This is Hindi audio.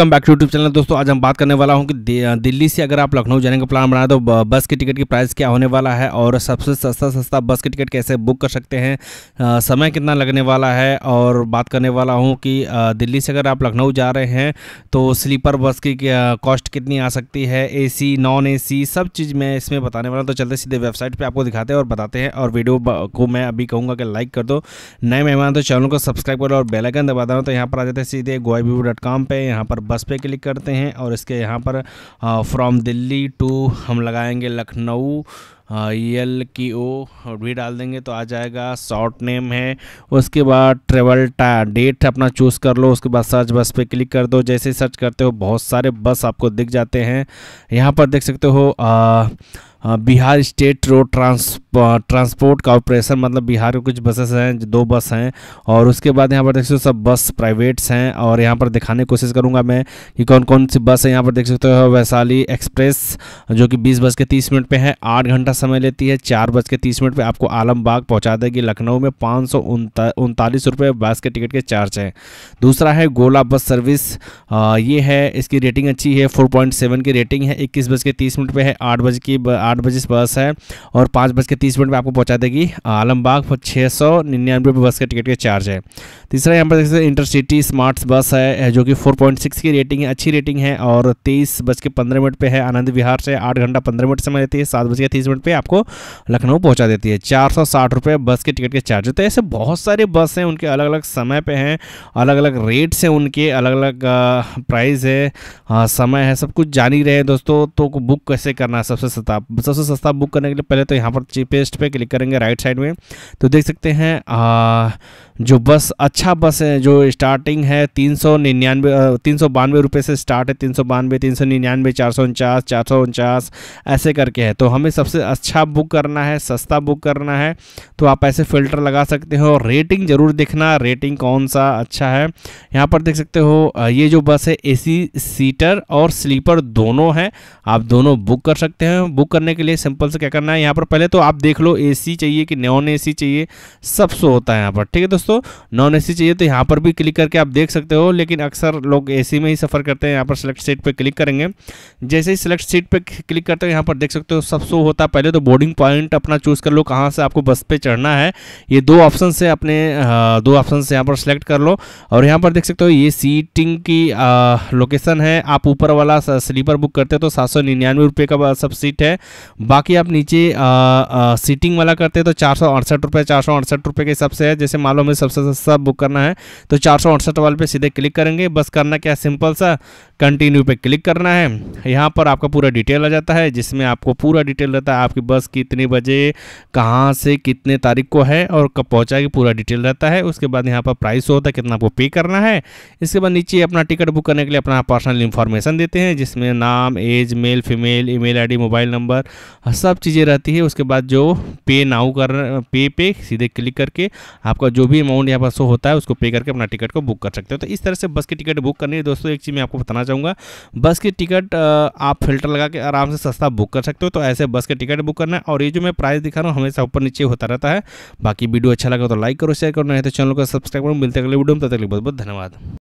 welcome back to YouTube channel दोस्तों आज हम बात करने वाला हूँ कि दिल्ली से अगर आप लखनऊ जाने का प्लान बनाए तो बस के टिकट की प्राइस क्या होने वाला है और सबसे सस्ता सस्ता बस के टिकट कैसे बुक कर सकते हैं समय कितना लगने वाला है और बात करने वाला हूँ कि दिल्ली से अगर आप लखनऊ जा रहे हैं तो स्लीपर बस की कॉस्ट कितनी आ सकती है ए नॉन ए सब चीज़ मैं इसमें बताने वाला हूँ तो चलते सीधे वेबसाइट पर आपको दिखाते हैं और बताते हैं और वीडियो को मैं अभी कहूँगा कि लाइक कर दो नए मेहमान तो चैनल को सब्सक्राइब करो और बेलाइकन दबा दो तो यहाँ पर आ जाते हैं सीधे गोवा पे यहाँ पर बस पे क्लिक करते हैं और इसके यहाँ पर फ्रॉम दिल्ली टू हम लगाएंगे लखनऊ एल की ओ भी डाल देंगे तो आ जाएगा शॉर्ट नेम है उसके बाद ट्रेवल टा डेट अपना चूज़ कर लो उसके बाद सर्च बस पे क्लिक कर दो जैसे सर्च करते हो बहुत सारे बस आपको दिख जाते हैं यहाँ पर देख सकते हो आ, हाँ, Bihar state road trans transport corporation मतलब बिहार के कुछ बसेस हैं दो बस हैं और उसके बाद यहाँ पर देख सकते हो सब बस प्राइवेट्स हैं और यहाँ पर दिखाने की कोशिश करूँगा मैं कि कौन कौन सी बस है यहाँ पर देख सकते हो वैशाली एक्सप्रेस जो कि बीस बज के तीस मिनट पर है आठ घंटा समय लेती है चार बज के तीस मिनट पर आपको आलमबाग पहुँचा देगी लखनऊ में पाँच सौ उनतालीस रुपये बस के टिकट के चार्ज हैं दूसरा है गोला बस सर्विस ये है इसकी रेटिंग अच्छी है फोर पॉइंट सेवन की रेटिंग है इक्कीस बज के तीस मिनट पर है आठ बज की आठ बजे बस है और पाँच बज के तीस मिनट में आपको पहुंचा देगी आलमबाग छः सौ निन्यानवे बस के टिकट के चार्ज है तीसरा यहाँ पर देख सकते इंटरसिटी स्मार्ट बस है जो कि फोर पॉइंट सिक्स की रेटिंग है अच्छी रेटिंग है और तेईस बज के पंद्रह मिनट पर है आनंद विहार से आठ घंटा पंद्रह मिनट समय लेती है सात बज के तीस मिनट पर आपको लखनऊ पहुँचा देती है चार सौ साठ रुपये बस के टिकट के चार्ज होते हैं तो ऐसे बहुत सारे बस हैं उनके अलग अलग समय पर हैं अलग अलग रेट्स हैं उनके अलग अलग प्राइस है समय है सब कुछ जान ही रहे दोस्तों तो बुक कैसे करना है सबसे सबसे सस्ता बुक करने के लिए पहले तो यहाँ पर चीपेस्ट पे क्लिक करेंगे राइट साइड में तो देख सकते हैं आ, जो बस अच्छा बस है जो स्टार्टिंग है तीन सौ निन्यानवे तीन सौ बानवे रुपये से स्टार्ट है तीन सौ बानवे तीन सौ निन्यानवे चार सौ उनचास चार सौ उनचास ऐसे करके है तो हमें सबसे अच्छा बुक करना है सस्ता बुक करना है तो आप ऐसे फिल्टर लगा सकते हो रेटिंग ज़रूर देखना रेटिंग कौन सा अच्छा है यहाँ पर देख सकते हो ये जो बस है ए सीटर और स्लीपर दोनों हैं आप दोनों बुक कर सकते हैं बुक करने करने के लिए सिंपल से क्या करना है यहाँ पर पहले तो आप देख लो एसी चाहिए कि नॉन एसी चाहिए सब सो होता है यहाँ पर ठीक है दोस्तों नॉन एसी चाहिए तो यहाँ पर भी क्लिक करके आप देख सकते हो लेकिन अक्सर लोग एसी में ही सफ़र करते हैं यहाँ पर सिलेक्ट सीट पर क्लिक करेंगे जैसे ही सिलेक्ट सीट पर क्लिक करते हो यहाँ पर देख सकते हो सब सो होता है पहले तो बोर्डिंग पॉइंट अपना चूज़ कर लो कहाँ से आपको बस पर चढ़ना है ये दो ऑप्शन से अपने दो ऑप्शन से यहाँ पर सिलेक्ट कर लो और यहाँ पर देख सकते हो ये सीटिंग की लोकेशन है आप ऊपर वाला स्लीपर बुक करते हो तो सात सौ निन्यानवे रुपये का सब सीट है बाकी आप नीचे आ, आ, सीटिंग वाला करते हैं तो चार सौ अड़सठ रुपये चार सौ अड़सठ रुपये के हिसाब से है जैसे मान लो सबसे सस्ता बुक करना है तो चार सौ अड़सठ वाले पे सीधे क्लिक करेंगे बस करना क्या सिंपल सा कंटिन्यू पे क्लिक करना है यहाँ पर आपका पूरा डिटेल आ जाता है जिसमें आपको पूरा डिटेल रहता है आपकी बस कितने बजे कहाँ से कितने तारीख को है और कब पहुँचाएगी पूरा डिटेल रहता है उसके बाद यहाँ पर प्राइस होता है कितना आपको पे करना है इसके बाद नीचे अपना टिकट बुक करने के लिए अपना पर्सनल इन्फॉर्मेशन देते हैं जिसमें नाम age male female email mobile number सब चीज़ें रहती है उसके बाद जो पे नाउ कर पे पे सीधे क्लिक करके आपका जो भी अमाउंट यहाँ पर शो होता है उसको पे करके अपना टिकट को बुक कर सकते हो तो इस तरह से बस की टिकट बुक करनी है दोस्तों एक चीज़ मैं आपको बताना चाहूँगा बस की टिकट आप फिल्टर लगा के आराम से सस्ता बुक कर सकते हो तो ऐसे बस के टिकट बुक करना है और ये जो मैं प्राइस दिखा रहा हूँ हमेशा ऊपर नीचे होता रहता है बाकी वीडियो अच्छा लगा तो लाइक करो शेयर करो नहीं तो चैनल को सब्सक्राइब करो मिलते अगले वीडियो में तब तक बहुत बहुत धन्यवाद